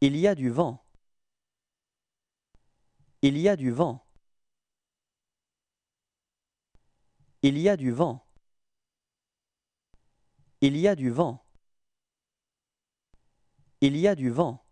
Il y a du vent. Il y a du vent. Il y a du vent. Il y a du vent. Il y a du vent.